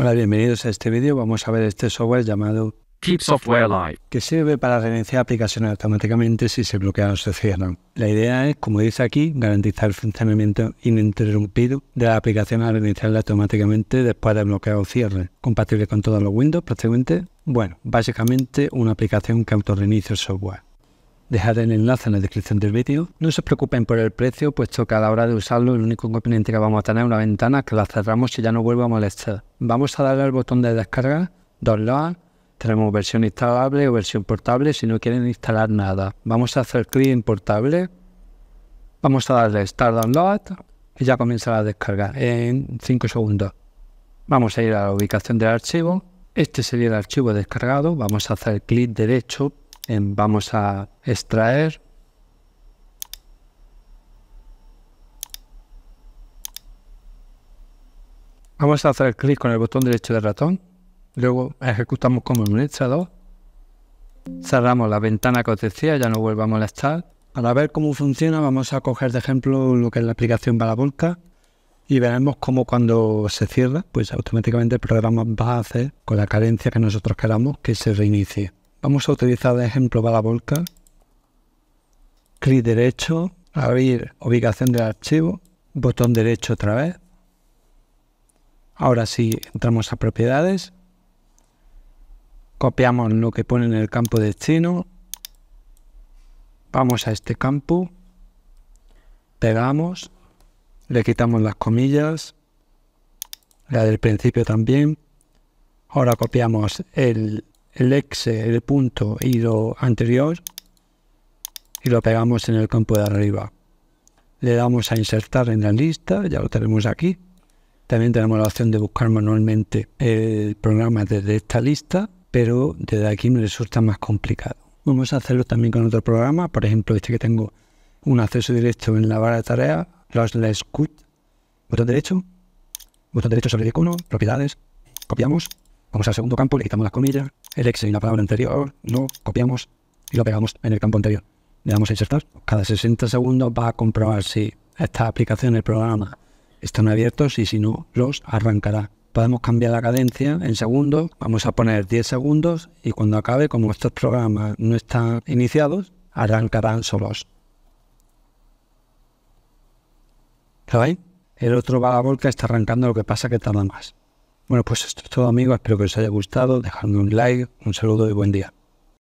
Hola, bienvenidos a este vídeo. Vamos a ver este software llamado Keep Software Live, que sirve para reiniciar aplicaciones automáticamente si se bloquean o se cierran. La idea es, como dice aquí, garantizar el funcionamiento ininterrumpido de la aplicación al reiniciarla automáticamente después de bloquear o cierre, compatible con todos los Windows prácticamente. Bueno, básicamente una aplicación que reinicia el software. Dejaré el enlace en la descripción del vídeo. No se preocupen por el precio, puesto que a la hora de usarlo el único inconveniente que vamos a tener es una ventana que la cerramos y ya no vuelve a molestar. Vamos a darle al botón de descarga, download, tenemos versión instalable o versión portable si no quieren instalar nada. Vamos a hacer clic en portable, vamos a darle start download y ya comienza la descarga en 5 segundos. Vamos a ir a la ubicación del archivo. Este sería el archivo descargado. Vamos a hacer clic derecho vamos a extraer Vamos a hacer clic con el botón derecho del ratón, luego ejecutamos como administrador, cerramos la ventana que os decía, ya no vuelva a molestar. Para ver cómo funciona vamos a coger de ejemplo lo que es la aplicación volca y veremos cómo cuando se cierra, pues automáticamente el programa va a hacer con la carencia que nosotros queramos que se reinicie. Vamos a utilizar el ejemplo para la Volca. Clic derecho, abrir ubicación del archivo, botón derecho otra vez. Ahora sí, entramos a propiedades. Copiamos lo que pone en el campo destino. Vamos a este campo. Pegamos. Le quitamos las comillas. La del principio también. Ahora copiamos el el exe, el punto y lo anterior y lo pegamos en el campo de arriba. Le damos a insertar en la lista, ya lo tenemos aquí. También tenemos la opción de buscar manualmente el programa desde esta lista, pero desde aquí me resulta más complicado. Vamos a hacerlo también con otro programa, por ejemplo este que tengo un acceso directo en la barra de tareas, Let's Cut, botón derecho, botón derecho sobre el icono, propiedades, copiamos, vamos al segundo campo, le quitamos las comillas, el exe y la palabra anterior, no copiamos y lo pegamos en el campo anterior. Le damos a insertar. Cada 60 segundos va a comprobar si esta aplicación, el programa, están abiertos y si no, los arrancará. Podemos cambiar la cadencia en segundos. Vamos a poner 10 segundos y cuando acabe, como estos programas no están iniciados, arrancarán solos. veis? El otro va a que está arrancando, lo que pasa que tarda más. Bueno, pues esto es todo amigos, espero que os haya gustado, dejadme un like, un saludo y buen día.